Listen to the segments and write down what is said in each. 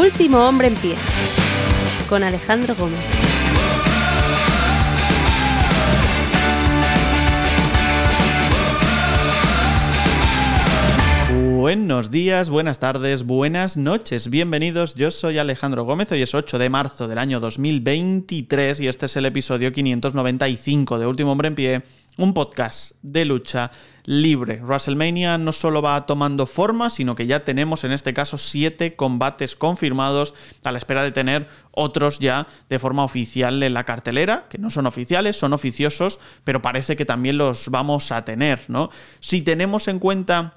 Último hombre en pie, con Alejandro Gómez. Buenos días, buenas tardes, buenas noches, bienvenidos. Yo soy Alejandro Gómez, hoy es 8 de marzo del año 2023 y este es el episodio 595 de Último Hombre en Pie, un podcast de lucha libre. WrestleMania no solo va tomando forma, sino que ya tenemos en este caso siete combates confirmados a la espera de tener otros ya de forma oficial en la cartelera, que no son oficiales, son oficiosos, pero parece que también los vamos a tener, ¿no? Si tenemos en cuenta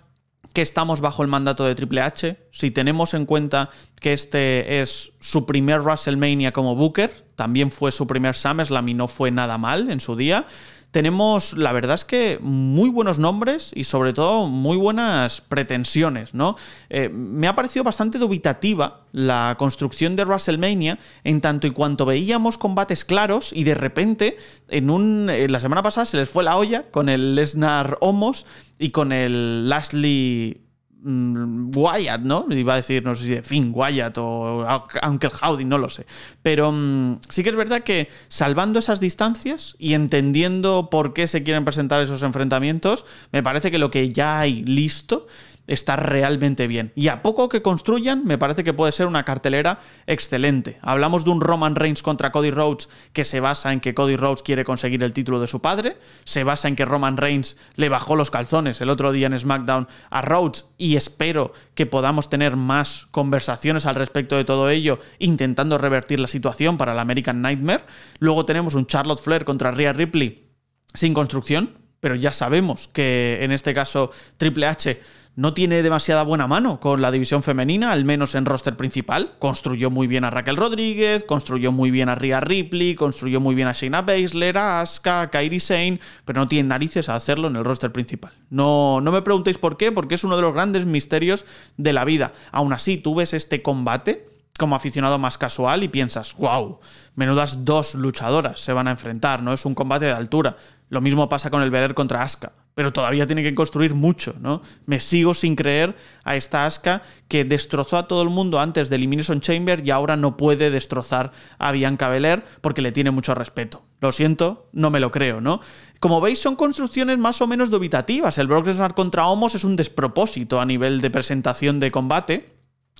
que estamos bajo el mandato de Triple H, si tenemos en cuenta que este es su primer WrestleMania como Booker, también fue su primer SummerSlam y no fue nada mal en su día, tenemos, la verdad es que, muy buenos nombres y sobre todo muy buenas pretensiones, ¿no? Eh, me ha parecido bastante dubitativa la construcción de WrestleMania en tanto y cuanto veíamos combates claros y de repente, en un, eh, la semana pasada se les fue la olla con el Lesnar Homos y con el Lashley Mm, Wyatt, ¿no? Iba a decir, no sé si de Finn Wyatt o el Howdy, no lo sé. Pero mm, sí que es verdad que salvando esas distancias y entendiendo por qué se quieren presentar esos enfrentamientos, me parece que lo que ya hay listo está realmente bien. Y a poco que construyan, me parece que puede ser una cartelera excelente. Hablamos de un Roman Reigns contra Cody Rhodes que se basa en que Cody Rhodes quiere conseguir el título de su padre, se basa en que Roman Reigns le bajó los calzones el otro día en SmackDown a Rhodes y espero que podamos tener más conversaciones al respecto de todo ello, intentando revertir la situación para el American Nightmare. Luego tenemos un Charlotte Flair contra Rhea Ripley sin construcción, pero ya sabemos que en este caso Triple H no tiene demasiada buena mano con la división femenina, al menos en roster principal. Construyó muy bien a Raquel Rodríguez, construyó muy bien a Rhea Ripley, construyó muy bien a Shayna Baszler, a Asuka, a Kairi Sane, pero no tiene narices a hacerlo en el roster principal. No, no me preguntéis por qué, porque es uno de los grandes misterios de la vida. Aún así, tú ves este combate como aficionado más casual y piensas, wow, menudas dos luchadoras se van a enfrentar, ¿no? Es un combate de altura. Lo mismo pasa con el Beler contra Aska, pero todavía tiene que construir mucho, ¿no? Me sigo sin creer a esta Aska que destrozó a todo el mundo antes de Elimination Chamber y ahora no puede destrozar a Bianca Belair porque le tiene mucho respeto. Lo siento, no me lo creo, ¿no? Como veis, son construcciones más o menos dubitativas. El Brock Lesnar contra Homos es un despropósito a nivel de presentación de combate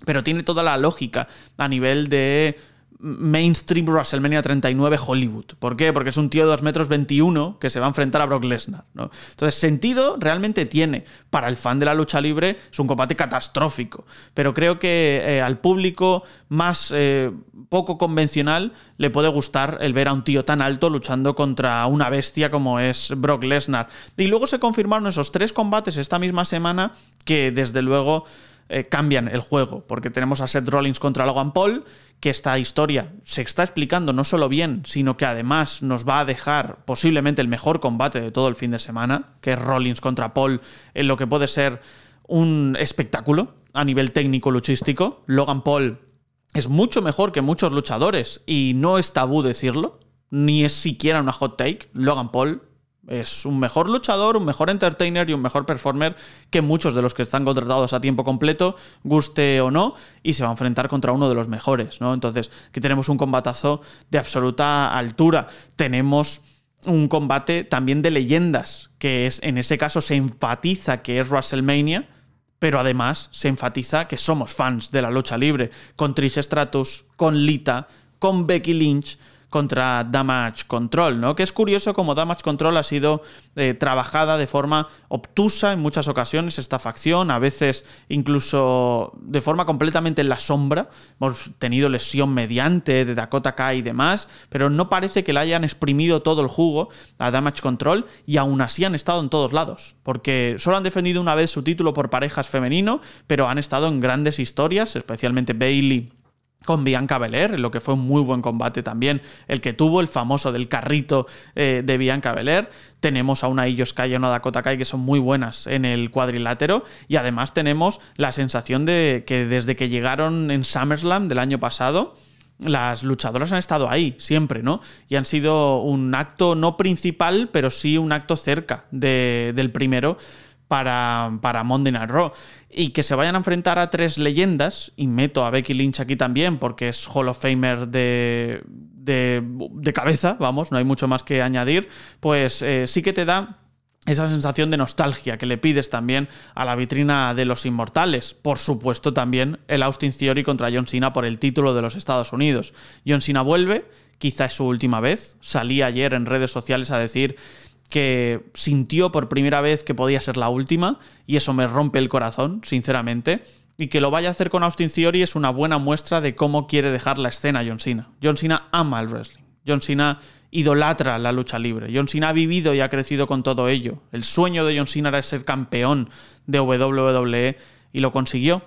pero tiene toda la lógica a nivel de mainstream WrestleMania 39 Hollywood. ¿Por qué? Porque es un tío de 2 metros 21 que se va a enfrentar a Brock Lesnar. Entonces, sentido realmente tiene. Para el fan de la lucha libre es un combate catastrófico. Pero creo que eh, al público más eh, poco convencional le puede gustar el ver a un tío tan alto luchando contra una bestia como es Brock Lesnar. Y luego se confirmaron esos tres combates esta misma semana que desde luego... Eh, cambian el juego, porque tenemos a Seth Rollins contra Logan Paul, que esta historia se está explicando no solo bien, sino que además nos va a dejar posiblemente el mejor combate de todo el fin de semana, que es Rollins contra Paul, en lo que puede ser un espectáculo a nivel técnico luchístico. Logan Paul es mucho mejor que muchos luchadores y no es tabú decirlo, ni es siquiera una hot take. Logan Paul es un mejor luchador, un mejor entertainer y un mejor performer que muchos de los que están contratados a tiempo completo, guste o no, y se va a enfrentar contra uno de los mejores, ¿no? Entonces, aquí tenemos un combatazo de absoluta altura. Tenemos un combate también de leyendas, que es en ese caso se enfatiza que es WrestleMania, pero además se enfatiza que somos fans de la lucha libre, con Trish Stratus, con Lita, con Becky Lynch contra Damage Control, ¿no? Que es curioso como Damage Control ha sido eh, trabajada de forma obtusa en muchas ocasiones esta facción, a veces incluso de forma completamente en la sombra. Hemos tenido lesión mediante de Dakota Kai y demás, pero no parece que le hayan exprimido todo el jugo a Damage Control y aún así han estado en todos lados, porque solo han defendido una vez su título por parejas femenino, pero han estado en grandes historias, especialmente Bailey con Bianca Belair, lo que fue un muy buen combate también, el que tuvo el famoso del carrito eh, de Bianca Belair. Tenemos a una Ioskaya y a una Dakota Kai que son muy buenas en el cuadrilátero y además tenemos la sensación de que desde que llegaron en SummerSlam del año pasado, las luchadoras han estado ahí siempre, ¿no? Y han sido un acto no principal, pero sí un acto cerca del primero para, para Monday Night Raw. Y que se vayan a enfrentar a tres leyendas, y meto a Becky Lynch aquí también, porque es Hall of Famer de, de, cabeza, vamos, no hay mucho más que añadir, pues eh, sí que te da esa sensación de nostalgia que le pides también a la vitrina de los inmortales. Por supuesto también el Austin Theory contra John Cena por el título de los Estados Unidos. John Cena vuelve, quizá es su última vez. Salí ayer en redes sociales a decir que sintió por primera vez que podía ser la última, y eso me rompe el corazón, sinceramente. Y que lo vaya a hacer con Austin Theory es una buena muestra de cómo quiere dejar la escena John Cena. John Cena ama el wrestling. John Cena idolatra la lucha libre. John Cena ha vivido y ha crecido con todo ello. El sueño de John Cena era ser campeón de WWE y lo consiguió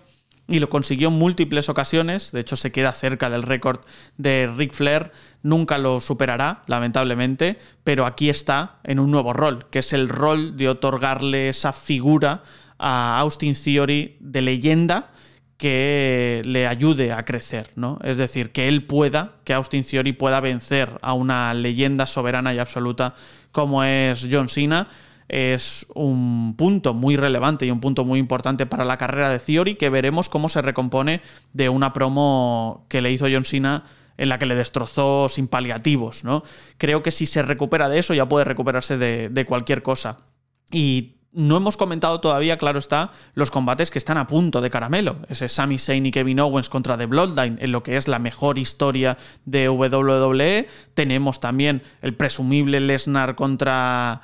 y lo consiguió en múltiples ocasiones. De hecho, se queda cerca del récord de Ric Flair. Nunca lo superará, lamentablemente, pero aquí está en un nuevo rol, que es el rol de otorgarle esa figura a Austin Theory de leyenda que le ayude a crecer, ¿no? Es decir, que él pueda, que Austin Theory pueda vencer a una leyenda soberana y absoluta como es John Cena es un punto muy relevante y un punto muy importante para la carrera de Theory que veremos cómo se recompone de una promo que le hizo John Cena en la que le destrozó sin paliativos, ¿no? Creo que si se recupera de eso ya puede recuperarse de, cualquier cosa. Y no hemos comentado todavía, claro está, los combates que están a punto de caramelo. Ese Sami Zayn y Kevin Owens contra The Bloodline, en lo que es la mejor historia de WWE. Tenemos también el presumible Lesnar contra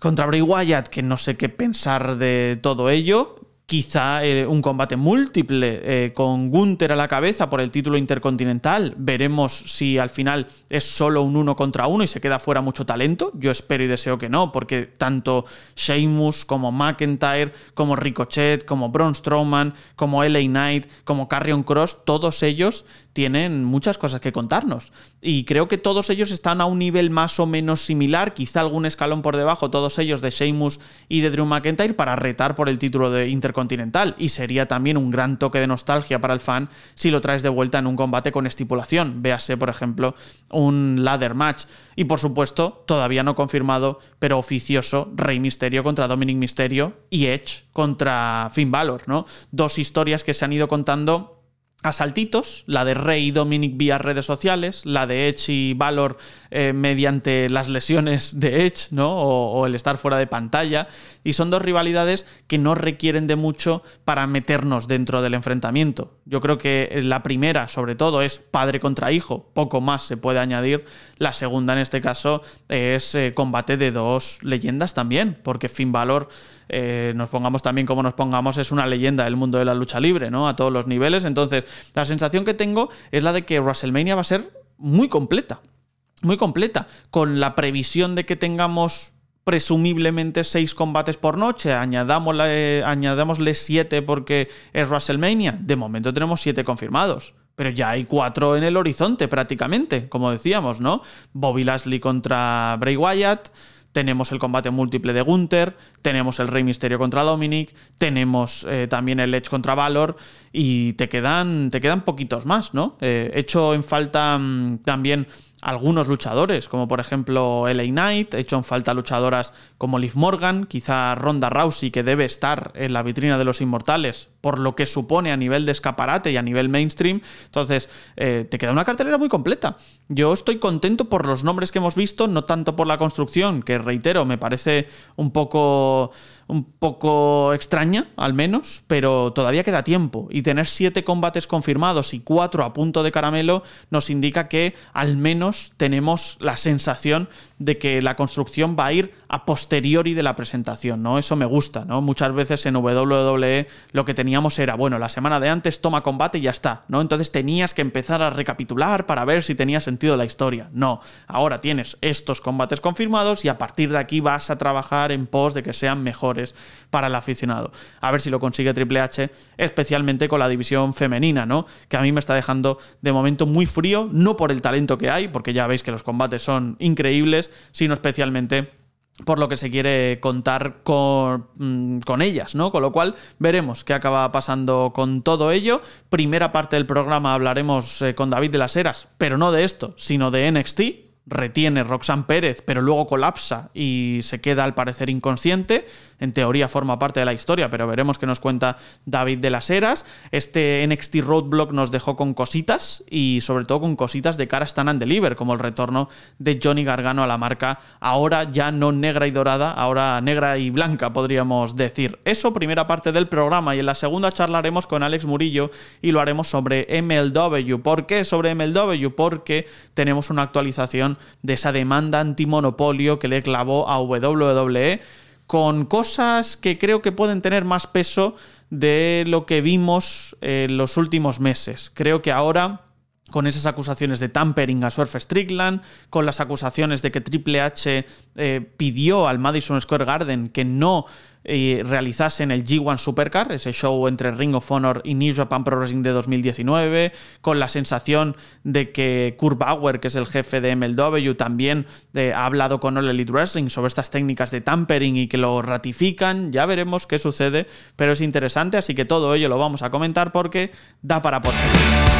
contra Bray Wyatt, que no sé qué pensar de todo ello. Quizá eh, un combate múltiple eh, con Gunther a la cabeza por el título intercontinental. Veremos si al final es solo un uno contra uno y se queda fuera mucho talento. Yo espero y deseo que no, porque tanto Sheamus como McIntyre, como Ricochet, como Braun Strowman, como LA Knight, como Carrion Cross, todos ellos tienen muchas cosas que contarnos. Y creo que todos ellos están a un nivel más o menos similar, quizá algún escalón por debajo, todos ellos de Sheamus y de Drew McIntyre, para retar por el título de Intercontinental. Y sería también un gran toque de nostalgia para el fan si lo traes de vuelta en un combate con estipulación. Véase, por ejemplo, un ladder match. Y por supuesto, todavía no confirmado, pero oficioso, Rey Misterio contra Dominic Misterio y Edge contra Finn Balor, ¿no? Dos historias que se han ido contando asaltitos la de Rey y Dominic vía redes sociales, la de Edge y Valor eh, mediante las lesiones de Edge, ¿no? O, el estar fuera de pantalla. Y son dos rivalidades que no requieren de mucho para meternos dentro del enfrentamiento. Yo creo que la primera, sobre todo, es padre contra hijo, poco más se puede añadir. La segunda, en este caso, es eh, combate de dos leyendas también, porque Finn Valor eh, nos pongamos también como nos pongamos, es una leyenda del mundo de la lucha libre, ¿no? A todos los niveles. Entonces, la sensación que tengo es la de que WrestleMania va a ser muy completa. Muy completa. Con la previsión de que tengamos presumiblemente seis combates por noche, añadámosle, añadámosle siete porque es WrestleMania. De momento tenemos siete confirmados pero ya hay cuatro en el horizonte prácticamente, como decíamos, ¿no? Bobby Lashley contra Bray Wyatt, tenemos el combate múltiple de Gunther, tenemos el Rey Misterio contra Dominic, tenemos eh, también el Edge contra Valor y te quedan, te quedan poquitos más, ¿no? Eh, hecho en falta mm, también algunos luchadores, como por ejemplo LA Knight, he hecho en falta luchadoras como Liv Morgan, quizá Ronda Rousey, que debe estar en la vitrina de los inmortales, por lo que supone a nivel de escaparate y a nivel mainstream. Entonces, eh, te queda una cartelera muy completa. Yo estoy contento por los nombres que hemos visto, no tanto por la construcción, que reitero, me parece un poco un poco extraña, al menos, pero todavía queda tiempo. Y tener siete combates confirmados y cuatro a punto de caramelo nos indica que al menos tenemos la sensación de que la construcción va a ir a posteriori de la presentación, ¿no? Eso me gusta, ¿no? Muchas veces en WWE lo que teníamos era, bueno, la semana de antes toma combate y ya está, ¿no? Entonces tenías que empezar a recapitular para ver si tenía sentido la historia. No, ahora tienes estos combates confirmados y a partir de aquí vas a trabajar en pos de que sean mejores para el aficionado. A ver si lo consigue Triple H, especialmente con la división femenina, ¿no? Que a mí me está dejando de momento muy frío, no por el talento que hay, porque ya veis que los combates son increíbles, sino especialmente por lo que se quiere contar con, mm, con, ellas, ¿no? Con lo cual veremos qué acaba pasando con todo ello. Primera parte del programa hablaremos eh, con David de las Heras, pero no de esto, sino de NXT, retiene Roxanne Pérez, pero luego colapsa y se queda al parecer inconsciente. En teoría forma parte de la historia, pero veremos qué nos cuenta David de las Heras. Este NXT Roadblock nos dejó con cositas y sobre todo con cositas de cara a and Deliver, como el retorno de Johnny Gargano a la marca, ahora ya no negra y dorada, ahora negra y blanca, podríamos decir. Eso, primera parte del programa, y en la segunda charlaremos con Alex Murillo y lo haremos sobre MLW. ¿Por qué sobre MLW? Porque tenemos una actualización de esa demanda antimonopolio que le clavó a WWE con cosas que creo que pueden tener más peso de lo que vimos en eh, los últimos meses. Creo que ahora con esas acusaciones de tampering a Surf Strickland, con las acusaciones de que Triple H eh, pidió al Madison Square Garden que no eh, realizasen el G1 Supercar, ese show entre Ring of Honor y New Japan Pro Wrestling de 2019, con la sensación de que Kurt Bauer, que es el jefe de MLW, también eh, ha hablado con All Elite Wrestling sobre estas técnicas de tampering y que lo ratifican, ya veremos qué sucede, pero es interesante, así que todo ello lo vamos a comentar porque da para podcast.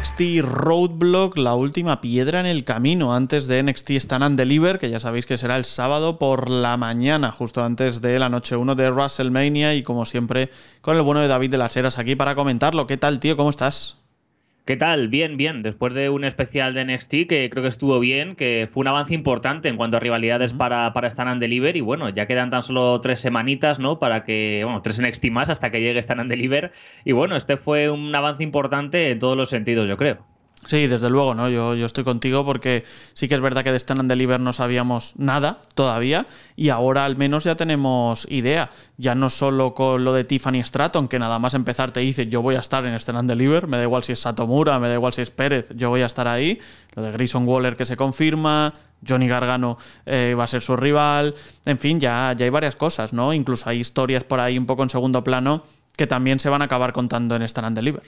NXT Roadblock, la última piedra en el camino antes de NXT Stand and Deliver, que ya sabéis que será el sábado por la mañana, justo antes de la noche 1 de WrestleMania y como siempre con el bueno de David de las Heras aquí para comentarlo. ¿Qué tal, tío? ¿Cómo estás? ¿Qué tal? Bien, bien. Después de un especial de NXT que creo que estuvo bien, que fue un avance importante en cuanto a rivalidades para, para Stand and Deliver. Y bueno, ya quedan tan solo tres semanitas, ¿no? Para que, bueno, tres NXT más hasta que llegue Stan and Deliver. Y bueno, este fue un avance importante en todos los sentidos, yo creo. Sí, desde luego, ¿no? Yo, estoy contigo porque sí que es verdad que de Stand and Deliver no sabíamos nada todavía y ahora al menos ya tenemos idea. Ya no solo con lo de Tiffany Stratton, que nada más empezar te dice yo voy a estar en Stan and Deliver, me da igual si es Satomura, me da igual si es Pérez, yo voy a estar ahí. Lo de Grayson Waller que se confirma, Johnny Gargano eh, va a ser su rival, en fin, ya, ya hay varias cosas, ¿no? Incluso hay historias por ahí un poco en segundo plano que también se van a acabar contando en Stand and Deliver.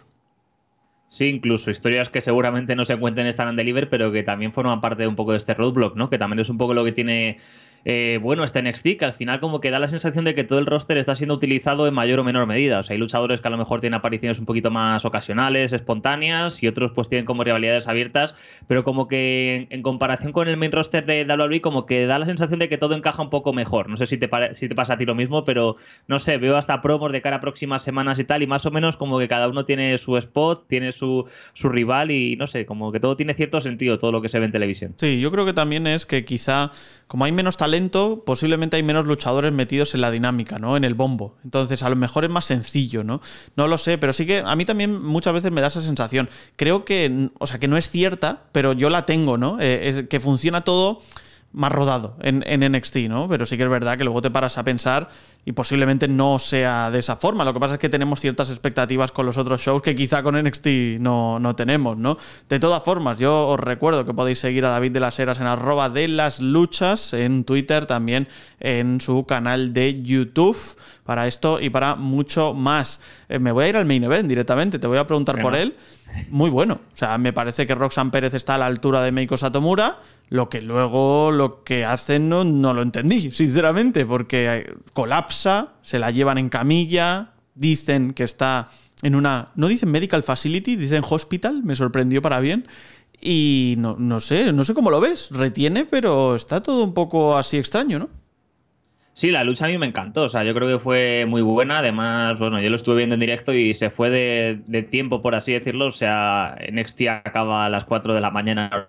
Sí, incluso historias que seguramente no se cuenten esta en Deliver, pero que también forman parte de un poco de este roadblock, ¿no? Que también es un poco lo que tiene eh, bueno este NXT, que al final como que da la sensación de que todo el roster está siendo utilizado en mayor o menor medida. O sea, hay luchadores que a lo mejor tienen apariciones un poquito más ocasionales, espontáneas, y otros pues tienen como rivalidades abiertas, pero como que en, comparación con el main roster de WWE como que da la sensación de que todo encaja un poco mejor. No sé si te, te pasa a ti lo mismo, pero no sé, veo hasta promos de cara a próximas semanas y tal, y más o menos como que cada uno tiene su spot, tiene su, su rival y no sé, como que todo tiene cierto sentido, todo lo que se ve en televisión. Sí, yo creo que también es que quizá como hay menos talento, lento, posiblemente hay menos luchadores metidos en la dinámica, ¿no? En el bombo. Entonces, a lo mejor es más sencillo, ¿no? No lo sé, pero sí que a mí también muchas veces me da esa sensación. Creo que, o sea, que no es cierta, pero yo la tengo, ¿no? Eh, que funciona todo más rodado en, en, NXT, ¿no? Pero sí que es verdad que luego te paras a pensar y posiblemente no sea de esa forma. Lo que pasa es que tenemos ciertas expectativas con los otros shows que quizá con NXT no, tenemos, ¿no? De todas formas, yo os recuerdo que podéis seguir a David de las Heras en arroba de las luchas, en Twitter, también en su canal de YouTube, para esto y para mucho más. Eh, me voy a ir al main event directamente, te voy a preguntar por él. Muy bueno. O sea, me parece que Roxanne Pérez está a la altura de Meiko Satomura. Lo que luego lo que hacen no, no lo entendí, sinceramente, porque eh, colapsa se la llevan en camilla, dicen que está en una, no dicen medical facility, dicen hospital, me sorprendió para bien. Y no, sé, no sé cómo lo ves, retiene, pero está todo un poco así extraño, ¿no? Sí, la lucha a mí me encantó, o sea, yo creo que fue muy buena, además, bueno, yo lo estuve viendo en directo y se fue de, tiempo, por así decirlo, o sea, NXT acaba a las 4 de la mañana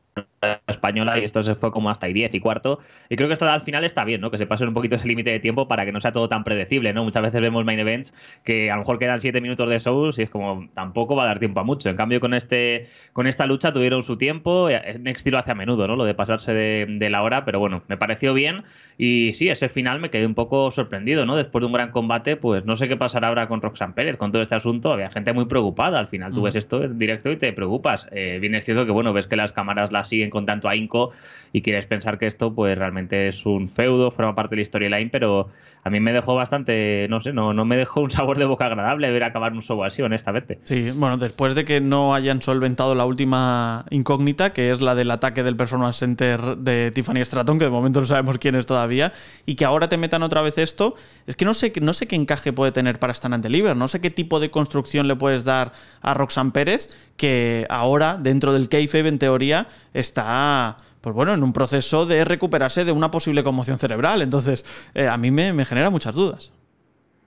española y esto se fue como hasta ahí 10 y cuarto. Y creo que hasta al final está bien, ¿no? Que se pase un poquito ese límite de tiempo para que no sea todo tan predecible, ¿no? Muchas veces vemos main events que a lo mejor quedan 7 minutos de shows y es como tampoco va a dar tiempo a mucho. En cambio, con este con esta lucha tuvieron su tiempo. Next lo hace a menudo, ¿no? Lo de pasarse de, la hora, pero bueno, me pareció bien. Y sí, ese final me quedé un poco sorprendido, ¿no? Después de un gran combate, pues no sé qué pasará ahora con Roxanne Pérez, con todo este asunto. Había gente muy preocupada. Al final tú mm. ves esto en directo y te preocupas. Eh, bien es cierto que, bueno, ves que las cámaras las siguen con tanto ahínco y quieres pensar que esto pues realmente es un feudo, forma parte de del storyline, pero a mí me dejó bastante, no sé, no, no me dejó un sabor de boca agradable ver acabar un show así, honestamente. Sí, bueno, después de que no hayan solventado la última incógnita, que es la del ataque del Performance Center de Tiffany Stratton, que de momento no sabemos quién es todavía, y que ahora te metan otra vez esto, es que no sé, no sé qué encaje puede tener para Stan and Deliver, no sé qué tipo de construcción le puedes dar a Roxanne Pérez, que ahora, dentro del K-Fave, en teoría, está, pues bueno, en un proceso de recuperarse de una posible conmoción cerebral. Entonces, eh, a mí me, genera muchas dudas.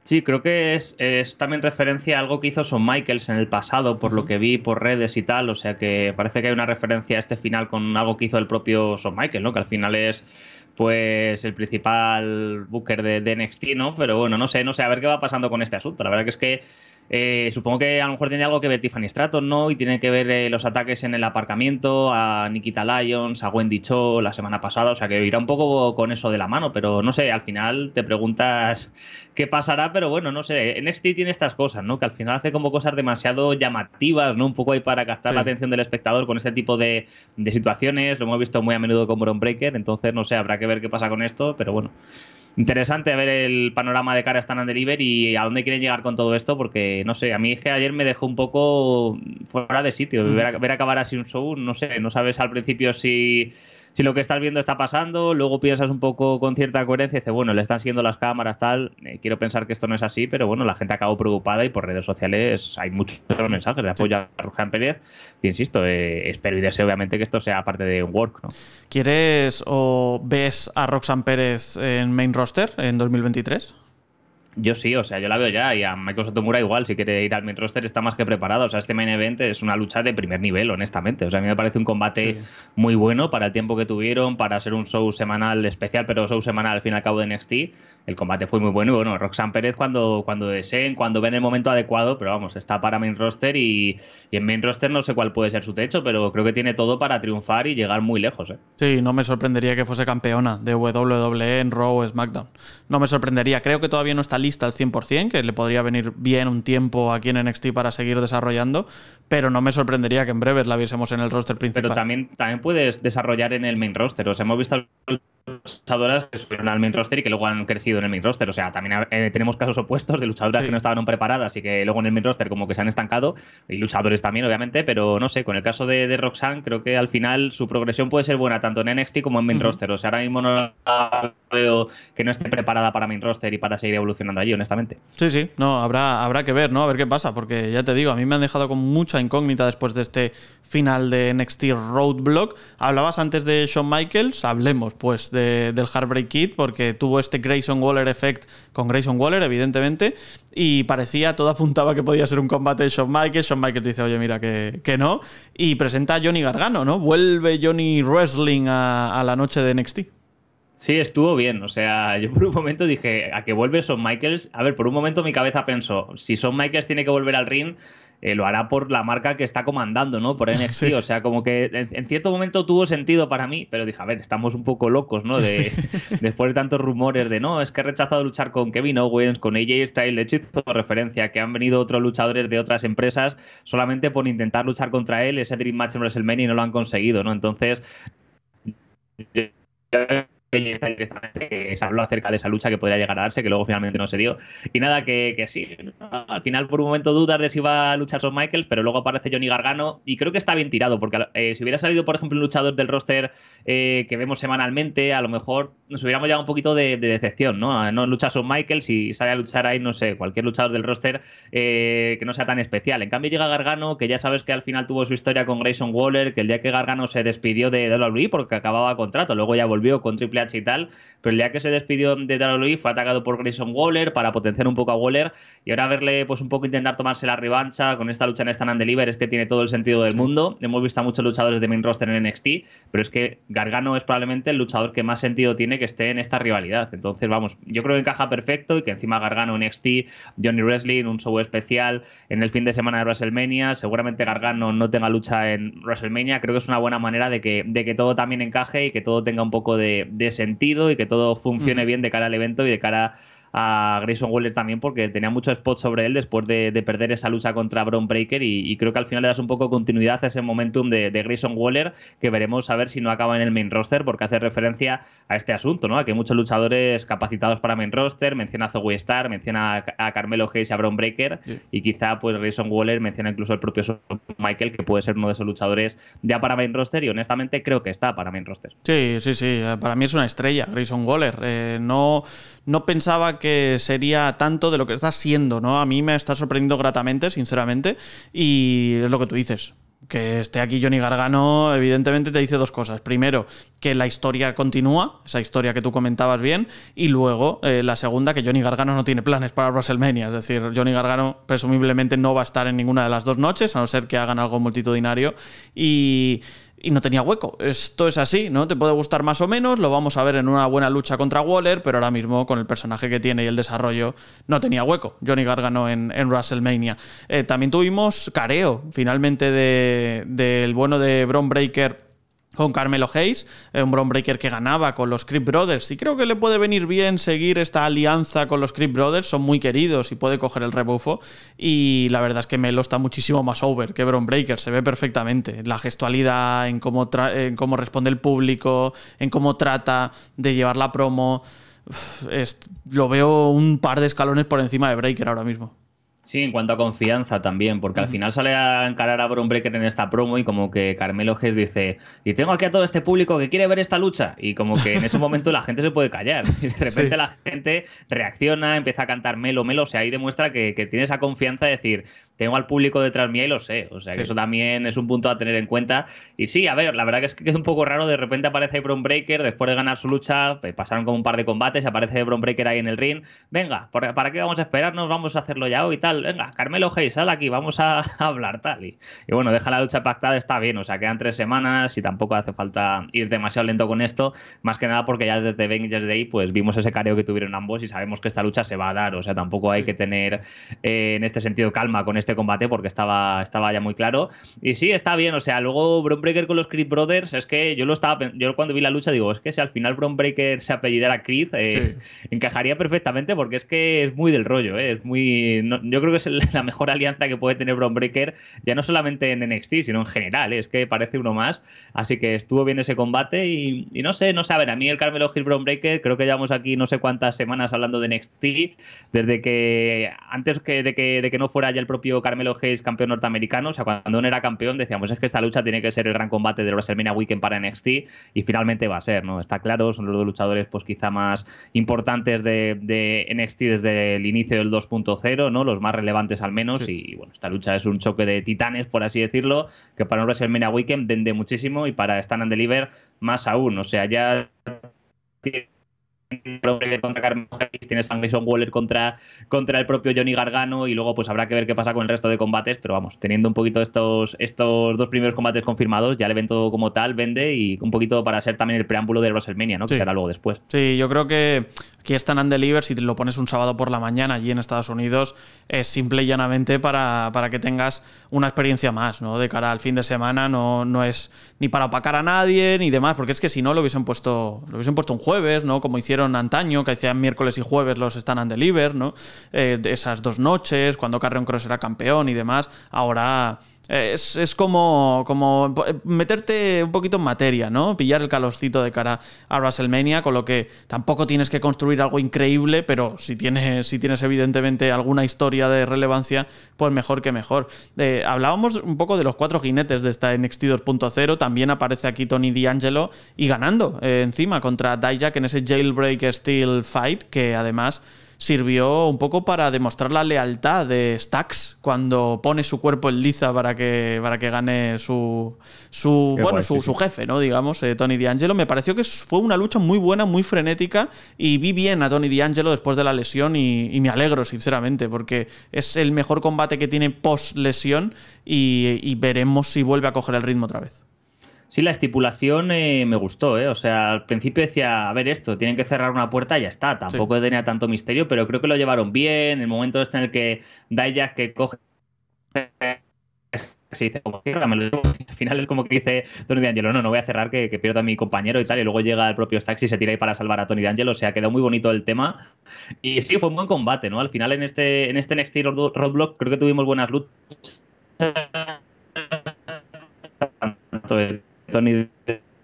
Sí, creo que es, también referencia a algo que hizo Son Michaels en el pasado, por lo que vi por redes y tal. O sea que parece que hay una referencia a este final con algo que hizo el propio Son michael ¿no? Que al final es pues el principal booker de, de NXT, ¿no? Pero bueno, no sé, no sé, a ver qué va pasando con este asunto. La verdad que es que eh, supongo que a lo mejor tiene algo que ver Tiffany Stratton, ¿no? Y tiene que ver eh, los ataques en el aparcamiento a Nikita Lyons, a Wendy Cho la semana pasada. O sea que irá un poco con eso de la mano, pero no sé, al final te preguntas qué pasará, pero bueno, no sé. NXT tiene estas cosas, ¿no? Que al final hace como cosas demasiado llamativas, ¿no? Un poco ahí para captar la atención del espectador con este tipo de, de situaciones. Lo hemos visto muy a menudo con Bron Breaker, entonces no sé, habrá que ver qué pasa con esto, pero bueno interesante ver el panorama de cara a Stan and Deliver y a dónde quieren llegar con todo esto, porque no sé, a mí es que ayer me dejó un poco fuera de sitio. Ver, ver acabar así un show, no sé, no sabes al principio si si lo que estás viendo está pasando, luego piensas un poco con cierta coherencia y dices, bueno, le están siguiendo las cámaras, tal, eh, quiero pensar que esto no es así, pero bueno, la gente acabó preocupada y por redes sociales hay muchos mensajes de apoyo a Roxanne Pérez, insisto, eh, espero y deseo obviamente que esto sea parte de un work. ¿no? ¿Quieres o ves a Roxanne Pérez en main roster en 2023? Yo sí, o sea, yo la veo ya y a Michael Sotomura igual, si quiere ir al main roster está más que preparado. O sea, este main event es una lucha de primer nivel, honestamente. O sea, a mí me parece un combate muy bueno para el tiempo que tuvieron, para ser un show semanal especial, pero show semanal al fin y al cabo de NXT. El combate fue muy bueno y bueno, Roxanne Pérez cuando, cuando deseen, cuando ven el momento adecuado, pero vamos, está para main roster y, en main roster no sé cuál puede ser su techo, pero creo que tiene todo para triunfar y llegar muy lejos. ¿eh? Sí, no me sorprendería que fuese campeona de WWE en Raw o SmackDown. No me sorprendería, creo que todavía no está lista al 100%, que le podría venir bien un tiempo aquí en NXT para seguir desarrollando, pero no me sorprendería que en breve la viésemos en el roster principal. Pero también, también puedes desarrollar en el main roster, o sea, hemos visto luchadoras que subieron al main roster y que luego han crecido en el main roster. O sea, también eh, tenemos casos opuestos de luchadoras que no estaban preparadas y que luego en el main roster como que se han estancado. Y luchadores también, obviamente, pero no sé, con el caso de, Roxanne, creo que al final su progresión puede ser buena tanto en NXT como en main roster. O sea, ahora mismo no veo que no esté preparada para main roster y para seguir evolucionando allí, honestamente. Sí, sí, no, habrá, habrá que ver, ¿no? A ver qué pasa, porque ya te digo, a mí me han dejado con mucha incógnita después de este final de NXT Roadblock. Hablabas antes de Shawn Michaels, hablemos pues del Heartbreak Kid, porque tuvo este Grayson Waller effect con Grayson Waller, evidentemente, y parecía, todo apuntaba que podía ser un combate de Shawn Michaels. Shawn Michaels dice, oye, mira que, que no, y presenta a Johnny Gargano, ¿no? Vuelve Johnny Wrestling a, a la noche de NXT. Sí, estuvo bien. O sea, yo por un momento dije, ¿a que vuelve Son Michaels? A ver, por un momento mi cabeza pensó, si Son Michaels tiene que volver al ring, eh, lo hará por la marca que está comandando, ¿no? Por NXT. O sea, como que en, cierto momento tuvo sentido para mí, pero dije, a ver, estamos un poco locos, ¿no? De, Después de tantos rumores de, no, es que he rechazado luchar con Kevin Owens, con AJ Styles, de hecho hizo referencia que han venido otros luchadores de otras empresas solamente por intentar luchar contra él, ese Dream Match en WrestleMania y no lo han conseguido, ¿no? Entonces directamente, se habló acerca de esa lucha que podría llegar a darse, que luego finalmente no se dio. Y nada, que, sí, al final por un momento dudas de si va a luchar son Michaels, pero luego aparece Johnny Gargano y creo que está bien tirado, porque eh, si hubiera salido, por ejemplo, un luchador del roster eh, que vemos semanalmente, a lo mejor nos hubiéramos llevado un poquito de, decepción, ¿no? No lucha son Michaels y sale a luchar ahí, no sé, cualquier luchador del roster eh, que no sea tan especial. En cambio llega Gargano, que ya sabes que al final tuvo su historia con Grayson Waller, que el día que Gargano se despidió de WWE porque acababa contrato, luego ya volvió con Triple A y tal, pero el día que se despidió de WWE fue atacado por Grayson Waller para potenciar un poco a Waller y ahora verle pues un poco intentar tomarse la revancha con esta lucha en Stand and Deliver es que tiene todo el sentido del mundo. Hemos visto a muchos luchadores de main roster en NXT, pero es que Gargano es probablemente el luchador que más sentido tiene que esté en esta rivalidad. Entonces, vamos, yo creo que encaja perfecto y que encima Gargano en NXT, Johnny Wrestling, un show especial en el fin de semana de WrestleMania, seguramente Gargano no tenga lucha en WrestleMania, creo que es una buena manera de que, de que todo también encaje y que todo tenga un poco de sentido y que todo funcione bien de cara al evento y de cara a Grayson Waller también porque tenía mucho spot sobre él después de, perder esa lucha contra Bron Breaker y, creo que al final le das un poco continuidad a ese momentum de, Grayson Waller que veremos a ver si no acaba en el main roster porque hace referencia a este asunto, ¿no? A que hay muchos luchadores capacitados para main roster, menciona a Zoe Star, menciona a, Carmelo Hayes y a Bron Breaker y quizá pues Grayson Waller menciona incluso el propio Michael que puede ser uno de esos luchadores ya para main roster y honestamente creo que está para main roster. Sí, sí, sí, eh, para mí es una estrella Grayson Waller. Eh, no, no pensaba que sería tanto de lo que está siendo, ¿no? A mí me está sorprendiendo gratamente, sinceramente, y es lo que tú dices que esté aquí Johnny Gargano, evidentemente te dice dos cosas. Primero, que la historia continúa, esa historia que tú comentabas bien, y luego eh, la segunda, que Johnny Gargano no tiene planes para WrestleMania. Es decir, Johnny Gargano presumiblemente no va a estar en ninguna de las dos noches, a no ser que hagan algo multitudinario. Y y no tenía hueco. Esto es así, ¿no? Te puede gustar más o menos, lo vamos a ver en una buena lucha contra Waller, pero ahora mismo con el personaje que tiene y el desarrollo no tenía hueco. Johnny Gargano en, WrestleMania. Eh, también tuvimos careo finalmente del bueno de Bron Breaker con Carmelo Hayes, eh, un Breaker que ganaba con los Creep Brothers. Y creo que le puede venir bien seguir esta alianza con los Creep Brothers, son muy queridos y puede coger el rebufo. Y la verdad es que Melo está muchísimo más over que Breaker, se ve perfectamente. La gestualidad, en cómo, en cómo responde el público, en cómo trata de llevar la promo. lo veo un par de escalones por encima de Breaker ahora mismo. Sí, en cuanto a confianza también, porque al final sale a encarar a Bron Breaker en esta promo y como que Carmelo Gess dice, y tengo aquí a todo este público que quiere ver esta lucha, y como que en ese momento la gente se puede callar, y de repente la gente reacciona, empieza a cantar Melo, Melo, o sea, ahí demuestra que, que tiene esa confianza de decir, tengo al público detrás mía y lo sé. O sea, que eso también es un punto a tener en cuenta. Y sí, a ver, la verdad que es que queda un poco raro. De repente aparece Brom Breaker, después de ganar su lucha, eh, pasaron como un par de combates, aparece Brom Breaker ahí en el ring. Venga, ¿para qué vamos a esperarnos? Vamos a hacerlo ya hoy tal. Venga, Carmelo Hayes, aquí, vamos a, hablar tal. Y, bueno, deja la lucha pactada, está bien. O sea, quedan tres semanas y tampoco hace falta ir demasiado lento con esto. Más que nada porque ya desde Avengers Day, pues vimos ese careo que tuvieron ambos y sabemos que esta lucha se va a dar. O sea, tampoco hay que tener eh, en este sentido calma con esto este combate porque estaba, estaba ya muy claro. Y sí, está bien, o sea, luego Bron Breaker con los Creed Brothers, es que yo lo estaba, yo cuando vi la lucha digo, es que si al final Bron Breaker se apellidara Creed, eh, encajaría perfectamente porque es que es muy del rollo, eh, es muy, yo creo que es la mejor alianza que puede tener Bron Breaker, ya no solamente en NXT, sino en general, eh, es que parece uno más, así que estuvo bien ese combate y, no sé, no saben, a mí el Carmelo Hill Bron Breaker, creo que llevamos aquí no sé cuántas semanas hablando de NXT, desde que antes que, de, que, de que no fuera ya el propio Carmelo Hayes campeón norteamericano, o sea, cuando no era campeón decíamos, es que esta lucha tiene que ser el gran combate de WrestleMania Weekend para NXT y finalmente va a ser, ¿no? Está claro, son los dos luchadores pues quizá más importantes de, de NXT desde el inicio del 2.0, ¿no? Los más relevantes al menos y bueno, esta lucha es un choque de titanes, por así decirlo, que para un WrestleMania Weekend vende muchísimo y para Stan and Deliver más aún, o sea, ya contra Carmen tienes a Grayson Waller contra, contra el propio Johnny Gargano y luego pues habrá que ver qué pasa con el resto de combates, pero vamos, teniendo un poquito estos, estos dos primeros combates confirmados, ya el evento como tal vende y un poquito para ser también el preámbulo de WrestleMania, ¿no? Que será luego después. Sí, yo creo que aquí están and Deliver, si lo pones un sábado por la mañana allí en Estados Unidos, es simple y llanamente para, para que tengas una experiencia más, ¿no? De cara al fin de semana, no, no es ni para opacar a nadie ni demás, porque es que si no lo hubiesen puesto, lo hubiesen puesto un jueves, ¿no? Como hicieron antaño, que hacían miércoles y jueves los Stand and Deliver, ¿no? Eh, esas dos noches, cuando Carrion Cross era campeón y demás, ahora es, como, como, eh, meterte un poquito en materia, ¿no? Pillar el calorcito de cara a WrestleMania, con lo que tampoco tienes que construir algo increíble, pero si tienes, si tienes evidentemente alguna historia de relevancia, pues mejor que mejor. Eh, hablábamos un poco de los cuatro jinetes de esta NXT 2.0, también aparece aquí Tony D'Angelo y ganando eh, encima contra Dijak en ese Jailbreak Steel Fight, que además sirvió un poco para demostrar la lealtad de Stax cuando pone su cuerpo en liza para que, para que gane su, su su, jefe, ¿no? digamos, eh, Tony D'Angelo. Me pareció que fue una lucha muy buena, muy frenética y vi bien a Tony D'Angelo después de la lesión y, me alegro, sinceramente, porque es el mejor combate que tiene post lesión y veremos si vuelve a coger el ritmo otra vez. Sí, la estipulación eh, me gustó, ¿eh? O sea, al principio decía, a ver esto, tienen que cerrar una puerta y ya está. Tampoco tenía tanto misterio, pero creo que lo llevaron bien. El momento este en el que Dayas que coge se dice como cierra, me lo Al final es como que dice Tony D'Angelo, no, no voy a cerrar, que, que pierdo a mi compañero y tal. Y luego llega el propio Staxi y se tira ahí para salvar a Tony D'Angelo. O sea, quedó muy bonito el tema. Y sí, fue un buen combate, ¿no? Al final en este, en este Next Year Roadblock creo que tuvimos buenas luchas. Tony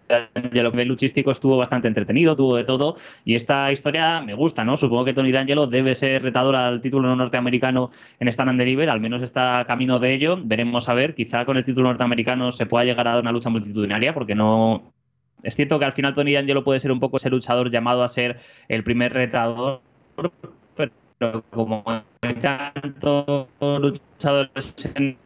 D'Angelo que luchístico estuvo bastante entretenido, tuvo de todo, y esta historia me gusta, ¿no? Supongo que Tony D'Angelo debe ser retador al título norteamericano en Stand and Deliver, al menos está camino de ello, veremos a ver, quizá con el título norteamericano se pueda llegar a una lucha multitudinaria, porque no... Es cierto que al final Tony D'Angelo puede ser un poco ese luchador llamado a ser el primer retador, pero como hay tantos luchadores en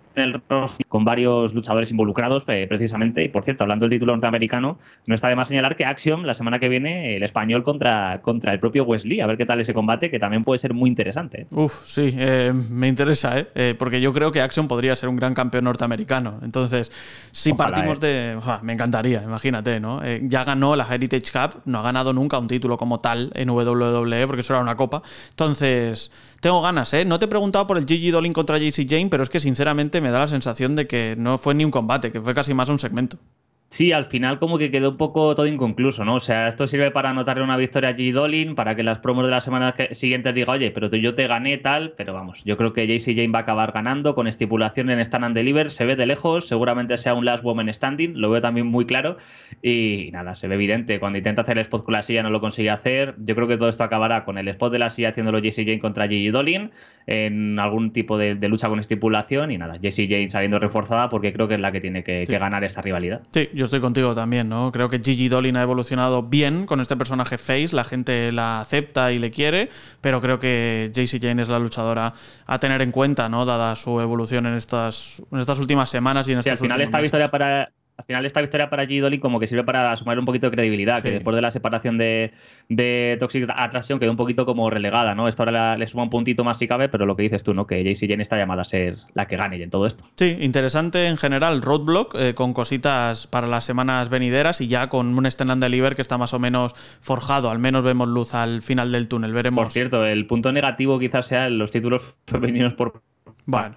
con varios luchadores involucrados eh, precisamente. Y por cierto, hablando del título norteamericano, no está de más señalar que Axiom la semana que viene el español contra, contra el propio Wesley, a ver qué tal ese combate, que también puede ser muy interesante. ¿eh? Uf, sí, eh, me interesa, ¿eh? porque yo creo que Axiom podría ser un gran campeón norteamericano. Entonces, si partimos de... me encantaría, imagínate, ¿no? ya ganó la Heritage Cup, no ha ganado nunca un título como tal en WWE, porque eso era una copa. Entonces, tengo ganas, ¿eh? No te he preguntado por el Gigi Dolin contra JC Jane, pero es que sinceramente me me da la sensación de que no fue ni un combate, que fue casi más un segmento. Sí, al final como que quedó un poco todo inconcluso, ¿no? O sea, esto sirve para anotarle una victoria a Gigi Dolin, para que las promos de las semana siguientes diga, oye, pero yo te gané tal, pero vamos, yo creo que JC Jane va a acabar ganando con estipulación en Stand and Deliver, se ve de lejos, seguramente sea un Last Woman Standing, lo veo también muy claro, y nada, se ve evidente, cuando intenta hacer el spot con la silla no lo consigue hacer, yo creo que todo esto acabará con el spot de la silla haciéndolo JC Jane contra Gigi Dolin, en algún tipo de, lucha con estipulación, y nada, JC Jane saliendo reforzada porque creo que es la que tiene que, que ganar esta rivalidad. Sí, yo estoy contigo también, ¿no? Creo que Gigi Dolin ha evolucionado bien con este personaje Face, la gente la acepta y le quiere, pero creo que JC Jane es la luchadora a tener en cuenta, ¿no? Dada su evolución en estas, en estas últimas semanas y en estos Al final esta meses. para, al final esta victoria para G. Dolly como que sirve para sumar un poquito de credibilidad, que después de la separación de, de Toxic Attraction quedó un poquito como relegada, ¿no? Esto ahora le suma un puntito más si cabe, pero lo que dices tú, ¿no? Que JC Jane está llamada a ser la que gane en todo esto. Sí, interesante en general, Roadblock, eh, con cositas para las semanas venideras y ya con un Stenland Deliver que está más o menos forjado, al menos vemos luz al final del túnel, veremos. Por cierto, el punto negativo quizás sea los títulos femeninos por... Bueno,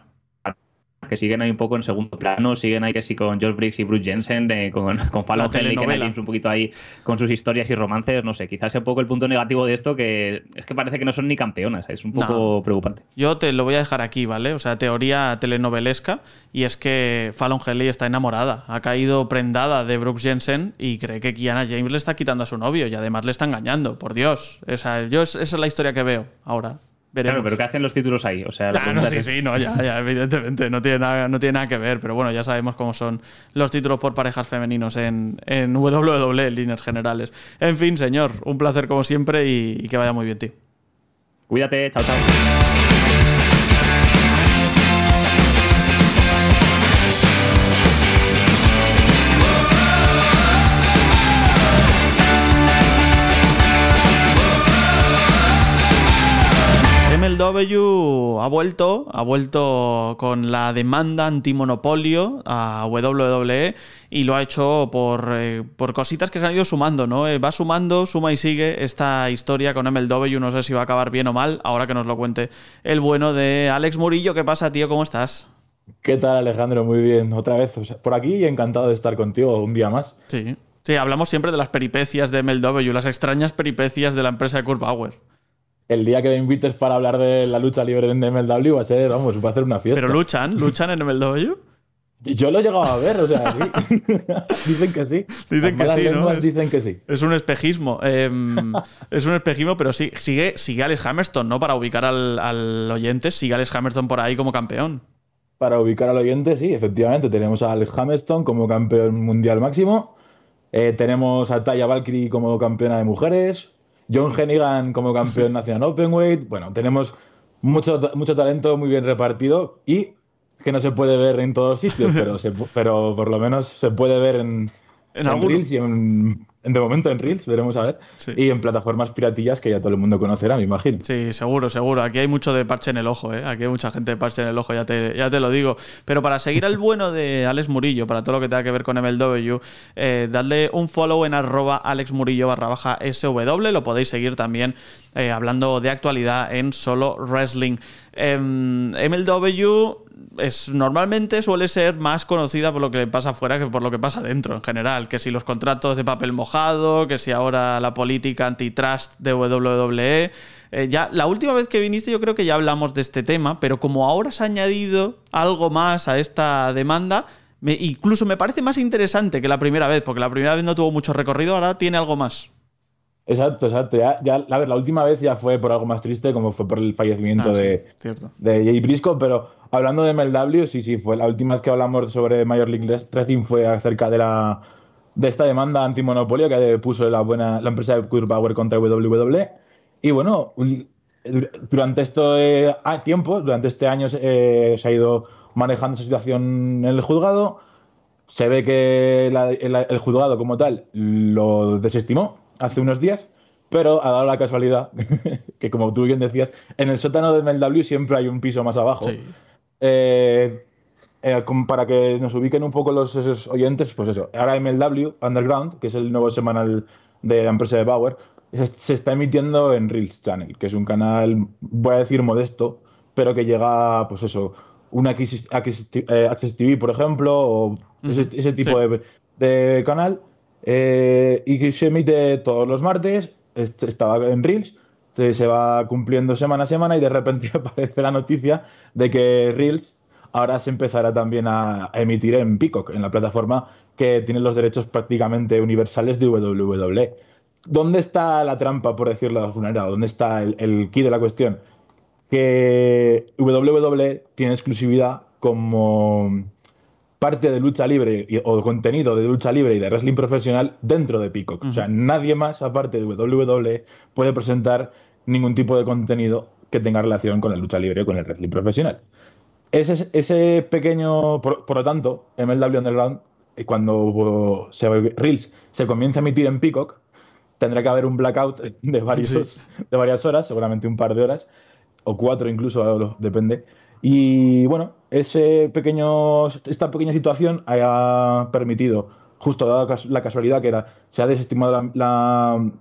que siguen ahí un poco en segundo plano, siguen ahí que sí con George Briggs y Bruce Jensen, eh, con, con Fallon Henley, un poquito ahí con sus historias y romances, no sé, quizás sea un poco el punto negativo de esto que es que parece que no son ni campeonas, es un poco preocupante. Yo te lo voy a dejar aquí, ¿vale? O sea, teoría telenovelesca y es que Fallon Henley está enamorada, ha caído prendada de Bruce Jensen y cree que Kiana James le está quitando a su novio y además le está engañando, por Dios. O sea, yo esa es la historia que veo ahora pero ¿qué hacen los títulos ahí? O sea, ah, sí, sí, evidentemente, no tiene, nada, no tiene nada que ver, pero bueno, ya sabemos cómo son los títulos por parejas femeninos en, en WWE, en líneas generales. En fin, señor, un placer como siempre y, que vaya muy bien, tío. Cuídate, chao, chao. MLW ha vuelto, ha vuelto con la demanda antimonopolio a WWE y lo ha hecho eh, por, cositas que se han ido sumando, ¿no? Eh, va sumando, suma y sigue esta historia con MLW, no sé si va a acabar bien o mal, ahora que nos lo cuente el bueno de Alex Murillo. ¿Qué pasa, tío? ¿Cómo estás? ¿Qué tal, Alejandro? Muy bien, otra vez por aquí y encantado de estar contigo un día más. Sí. Sí, hablamos siempre de las peripecias de MLW, las extrañas peripecias de la empresa de Kurt el día que me invites para hablar de la lucha libre en MLW va a ser, vamos, va a ser una fiesta. Pero luchan, luchan en MLW. Yo lo he llegado a ver, o sea, sí. dicen que sí. Dicen que sí, ¿no? Es, dicen que sí. Es un espejismo. Em, es un espejismo, pero sí, sigue, sigue Alex Hammerstone, ¿no? Para ubicar al, oyente, sigue Alex Hammerstone por ahí como campeón. Para ubicar al oyente, sí, efectivamente. Tenemos a Alex Hammerstone como campeón mundial máximo. Eh, tenemos a Taya Valkyrie como campeona de mujeres. John Hennigan como campeón nacional Openweight. Bueno, tenemos mucho, mucho talento muy bien repartido y que no se puede ver en todos sitios, pero, pero por lo menos se puede ver en, en, y en de momento en Reels, veremos a ver. Y en plataformas piratillas que ya todo el mundo conocerá, me imagino. Sí, seguro, seguro. Aquí hay mucho de parche en el ojo, ¿eh? Aquí hay mucha gente de parche en el ojo, ya te, ya te lo digo. Pero para seguir al bueno de Alex Murillo, para todo lo que tenga que ver con MLW, eh, dadle un follow en arroba Alex barra baja SW. Lo podéis seguir también eh, hablando de actualidad en Solo Wrestling. MLW em, es, normalmente suele ser más conocida por lo que pasa afuera que por lo que pasa dentro en general, que si los contratos de papel mojado que si ahora la política antitrust de WWE. Eh, ya, la última vez que viniste yo creo que ya hablamos de este tema, pero como ahora se ha añadido algo más a esta demanda, incluso me parece más interesante que la primera vez, porque la primera vez no tuvo mucho recorrido, ahora tiene algo más. Exacto, exacto. ver, la última vez ya fue por algo más triste, como fue por el fallecimiento ah, de, de Jay Briscoe, pero hablando de MLW, sí, sí, fue la última vez que hablamos sobre Major League Wrestling fue acerca de la de esta demanda antimonopolio que puso la, buena, la empresa de Power contra WWE. Y bueno, durante este tiempo, durante este año, eh, se ha ido manejando esa situación en el juzgado. Se ve que el, juzgado como tal lo desestimó hace unos días, pero ha dado la casualidad que, como tú bien decías, en el sótano del MLW siempre hay un piso más abajo. Sí. Eh, eh, para que nos ubiquen un poco los oyentes, pues eso, ahora MLW Underground, que es el nuevo semanal de la empresa de Bauer, se está emitiendo en Reels Channel, que es un canal, voy a decir modesto, pero que llega, pues eso, un Access, TV, eh, por ejemplo, o ese, tipo de, canal, eh, y que se emite todos los martes, este, estaba en Reels, se va cumpliendo semana a semana y de repente aparece la noticia de que Reels ahora se empezará también a, emitir en Peacock, en la plataforma que tiene los derechos prácticamente universales de WWE. ¿Dónde está la trampa, por decirlo de alguna manera? ¿Dónde está el, key de la cuestión? Que WWE tiene exclusividad como parte de lucha libre o contenido de lucha libre y de wrestling profesional dentro de Peacock. O sea, nadie más, aparte de WWE, puede presentar ningún tipo de contenido que tenga relación con la lucha libre o con el wrestling profesional. Ese, ese pequeño, por, lo tanto, MLW Underground, eh, cuando se, Reels se comienza a emitir en Peacock, tendrá que haber un blackout de, varios, de varias horas, seguramente un par de horas, o cuatro incluso, depende. Y bueno, ese pequeño, esta pequeña situación ha permitido, justo dado la casualidad que era, se ha desestimado la,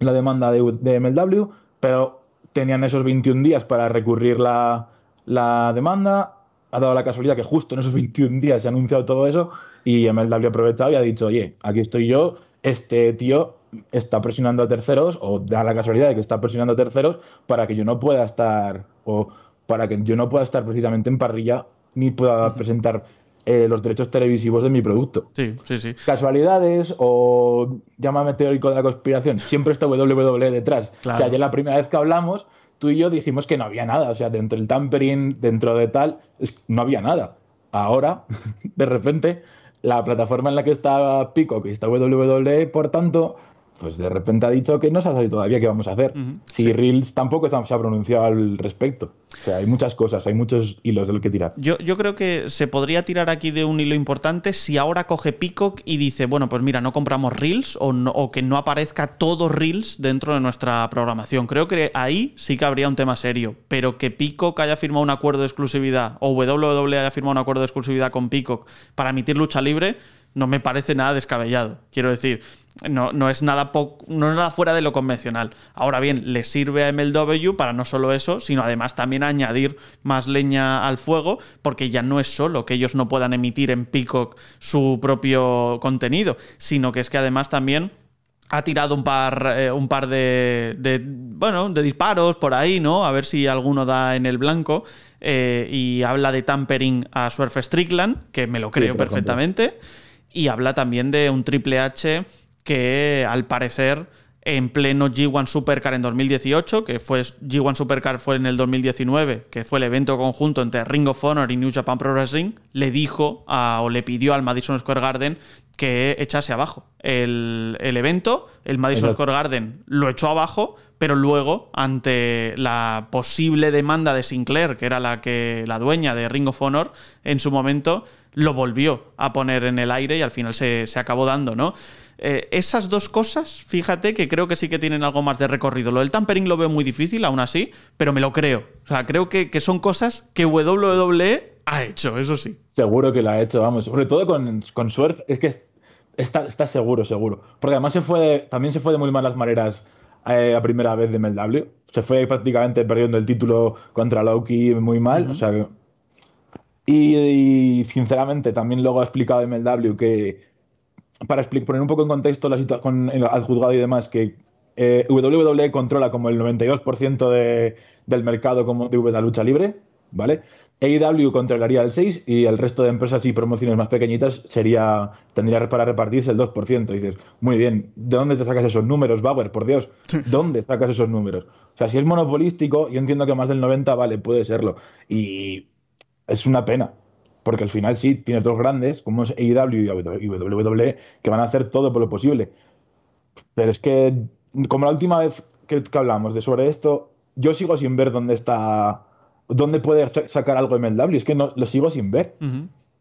la, demanda de, de, MLW, pero tenían esos 21 días para recurrir la, la demanda, ha dado la casualidad que justo en esos 21 días se ha anunciado todo eso y MLW ha aprovechado y ha dicho, oye, aquí estoy yo, este tío está presionando a terceros o da la casualidad de que está presionando a terceros para que yo no pueda estar o para que yo no pueda estar precisamente en parrilla ni pueda presentar eh, los derechos televisivos de mi producto. Sí, sí, sí. Casualidades o llámame teórico de la conspiración. Siempre está WWE detrás. Claro. O sea, ya la primera vez que hablamos tú y yo dijimos que no había nada, o sea, dentro del tampering, dentro de tal, no había nada. Ahora, de repente, la plataforma en la que está Pico y está WWE, por tanto, pues de repente ha dicho que no se ha todavía qué vamos a hacer. Si Reels tampoco se ha pronunciado al respecto. O sea, hay muchas cosas, hay muchos hilos del que tirar. Yo, creo que se podría tirar aquí de un hilo importante si ahora coge Peacock y dice, bueno, pues mira, no compramos Reels o, o que no aparezca todo Reels dentro de nuestra programación. Creo que ahí sí que habría un tema serio, pero que Peacock haya firmado un acuerdo de exclusividad o WWE haya firmado un acuerdo de exclusividad con Peacock para emitir lucha libre no me parece nada descabellado. Quiero decir, no, no, es nada no nada fuera de lo convencional. Ahora bien, le sirve a MLW para no solo eso, sino además también añadir más leña al fuego, porque ya no es solo que ellos no puedan emitir en Peacock su propio contenido, sino que es que además también ha tirado un par, eh, un par de, bueno, de disparos por ahí, ¿no? A ver si alguno da en el blanco. Eh, y habla de tampering a Surf Strickland, que me lo creo perfectamente y habla también de un Triple H que al parecer en pleno G1 Supercar en 2018, que fue G1 Supercar fue en el 2019, que fue el evento conjunto entre Ring of Honor y New Japan Pro Wrestling, le dijo o le pidió al Madison Square Garden que echase abajo el, el evento. El Madison Square Garden lo echó abajo, pero luego, ante la posible demanda de Sinclair, que era la que la dueña de Ring of Honor en su momento, lo volvió a poner en el aire y al final se, acabó dando, ¿no? Eh, esas dos cosas, fíjate que creo que sí que tienen algo más de recorrido. Lo del tampering lo veo muy difícil, aún así, pero me lo creo. O sea, creo que, que son cosas que WWE ha hecho, eso sí. Seguro que lo ha hecho, vamos. Sobre todo con, suerte, es que está, seguro, seguro. Porque además se fue también se fue de muy malas maneras la eh, primera vez de MLW. Se fue prácticamente perdiendo el título contra Loki muy mal. O sea, y, sinceramente, también luego ha explicado MLW que, para explicar, poner un poco en contexto la situación al juzgado y demás, que eh, WWE controla como el 92% del mercado como de la lucha libre, ¿vale? AEW controlaría el 6% y el resto de empresas y promociones más pequeñitas sería tendría para repartirse el 2%. dices, muy bien, ¿de dónde te sacas esos números, Bauer? Por Dios, ¿dónde sacas esos números? O sea, si es monopolístico, yo entiendo que más del 90, vale, puede serlo. Y es una pena. Porque al final sí, tienes dos grandes, como es AEW y WWE, que van a hacer todo por lo posible. Pero es que, como la última vez que, hablamos de sobre esto, yo sigo sin ver dónde está, dónde puede sacar algo MLW. Es que no, lo sigo sin ver.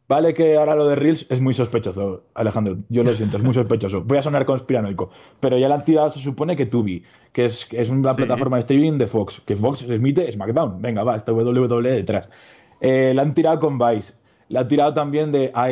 Vale que ahora lo de Reels es muy sospechoso, Alejandro. Yo lo siento, es muy sospechoso. Voy a sonar conspiranoico. Pero ya la entidad se supone que Tubi, que es, es una plataforma de streaming de Fox, que Fox emite SmackDown. Venga, va, está WWE detrás. Eh, la han tirado con Vice. La han tirado también de IA,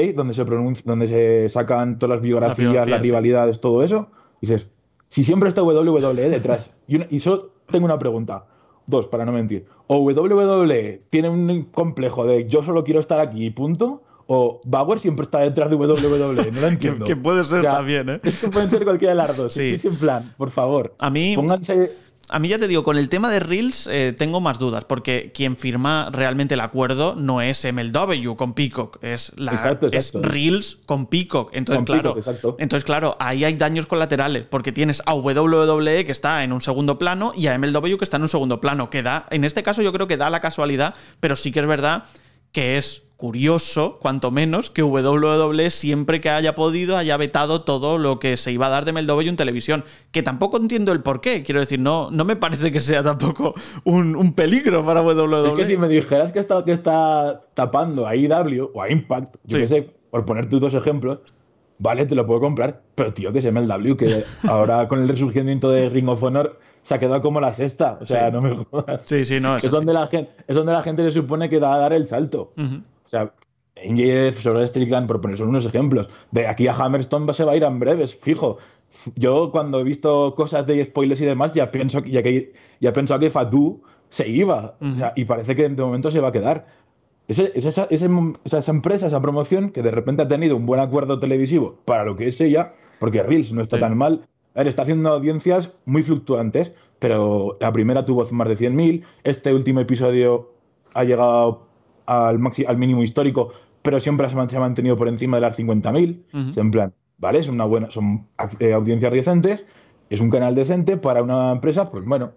eh, donde se, donde se sacan todas las biografías, las rivalidades, todo eso. Y dices, si siempre está WWE detrás. Y, yo solo tengo una pregunta. Dos, para no mentir. ¿O WWE tiene un complejo de yo solo quiero estar aquí punto? o Bauer siempre está detrás de WWE. No lo entiendo. que, puede ser también, ¿eh? pueden ser cualquiera de las dos. Sí. en plan, por favor. A mí. Pónganse a mí ya te digo, con el tema de Reels eh, tengo más dudas, porque quien firma realmente el acuerdo no es MLW con Peacock, es, la, Reels con Peacock. Entonces, claro, entonces, claro, ahí hay daños colaterales, porque tienes a WWE que está en un segundo plano y a MLW que está en un segundo plano, que en este caso yo creo que da la casualidad, pero sí que es verdad que es curioso, cuanto menos, que WWE siempre que haya podido haya vetado todo lo que se iba a dar de y en televisión. Que tampoco entiendo el por qué. Quiero decir, no, no me parece que sea tampoco un, peligro para WWE. Es que si me dijeras que está, que está tapando a IW o a Impact, yo sé, por poner dos ejemplos, vale, te lo puedo comprar. Pero tío, que es w que ahora con el resurgimiento de Ring of Honor se ha quedado como la sexta. O sea, no me jodas. Sí, sí, no. Es, donde la gente, es donde la gente le supone que va a dar el salto. O sea, Jeff, sobre Strickland, por poner son unos ejemplos. De aquí a Hammerstone se va a ir en breves, fijo. Yo cuando he visto cosas de spoilers y demás, ya pienso que ya, que, ya que Fatu se iba. y parece que de momento se va a quedar. Ese, esa, esa empresa, esa promoción, que de repente ha tenido un buen acuerdo televisivo para lo que es ella, porque Reels no está tan mal. A está haciendo audiencias muy fluctuantes, pero la primera tuvo más de 100.000, este último episodio ha llegado al, máximo, al mínimo histórico, pero siempre se ha mantenido por encima de las 50.000. En plan, ¿vale? Es una buena, son eh, audiencias decentes, es un canal decente para una empresa, pues bueno,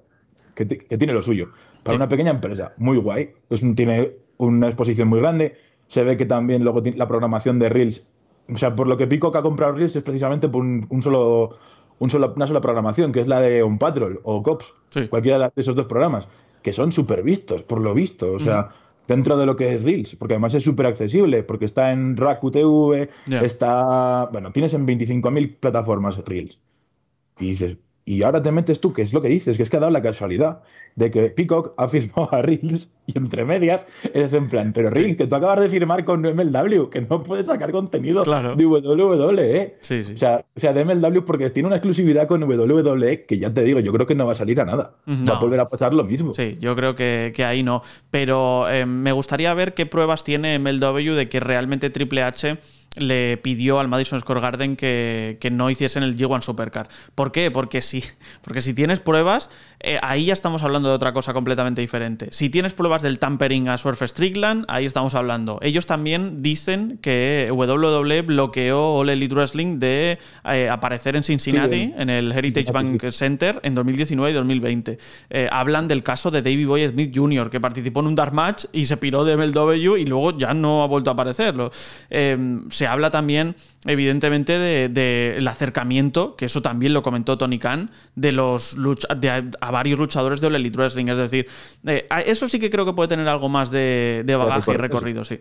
que, tiene lo suyo. Para una pequeña empresa, muy guay. tiene una exposición muy grande. Se ve que también luego la programación de Reels. O sea, por lo que Pico que ha comprado Reels es precisamente por un, solo una sola programación, que es la de un Patrol o Cops, cualquiera de esos dos programas, que son súper vistos, por lo visto. O sea, dentro de lo que es Reels, porque además es súper accesible, porque está en Rack TV, está, bueno, tienes en 25.000 plataformas Reels. Y dices, y ahora te metes tú, que es lo que dices, que es que ha dado la casualidad de que Peacock ha firmado a Reels y entre medias es en plan, pero Reels, que tú acabas de firmar con MLW, que no puedes sacar contenido de WWE. ¿eh? O, sea, de MLW porque tiene una exclusividad con WWE que ya te digo, yo creo que no va a salir a nada. Va a volver a pasar lo mismo. Sí, yo creo que, ahí no. Pero eh, me gustaría ver qué pruebas tiene MLW de que realmente Triple H le pidió al Madison Square Garden que, no hiciesen el G1 Supercar. ¿Por qué? Porque si, porque si tienes pruebas, eh, ahí ya estamos hablando de otra cosa completamente diferente. Si tienes pruebas del tampering a Surf Strickland, ahí estamos hablando. Ellos también dicen que WWE bloqueó Ole Elite Wrestling de eh, aparecer en Cincinnati, en el Heritage Bank Center, en 2019 y 2020. Eh, hablan del caso de David Boy Smith Jr., que participó en un Dark Match y se piró de MLW y luego ya no ha vuelto a aparecer. se habla también, evidentemente, del acercamiento, que eso también lo comentó Tony Khan, de los a, varios luchadores de All Elite Wrestling. Es decir, eh, eso sí que creo que puede tener algo más de, bagaje y recorrido, sí.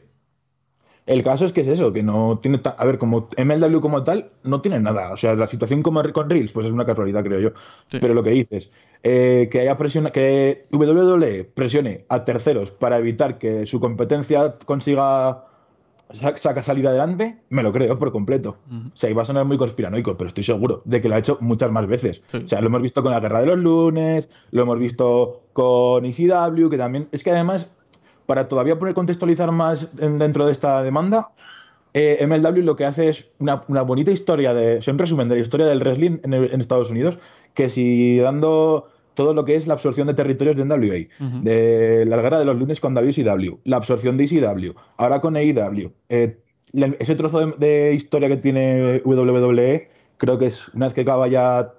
El caso es que es eso, que no tiene. A ver, como MLW como tal, no tiene nada. O sea, la situación como con Reels, pues es una casualidad, creo yo. Pero lo que dices, eh, que haya presión, que WWE presione a terceros para evitar que su competencia consiga saca salir adelante, me lo creo por completo. O sea, iba a sonar muy conspiranoico, pero estoy seguro de que lo ha hecho muchas más veces. O sea, lo hemos visto con la guerra de los lunes, lo hemos visto con ECW, que también. Es que además, para todavía poner contextualizar más dentro de esta demanda, eh, MLW lo que hace es una, bonita historia de. resumen de la historia del wrestling en Estados Unidos, que si dando todo lo que es la absorción de territorios de NWA, de la guerra de los lunes con WCW, la absorción de ECW, ahora con AEW eh, ese trozo de, historia que tiene WWE, creo que es una vez que acaba ya,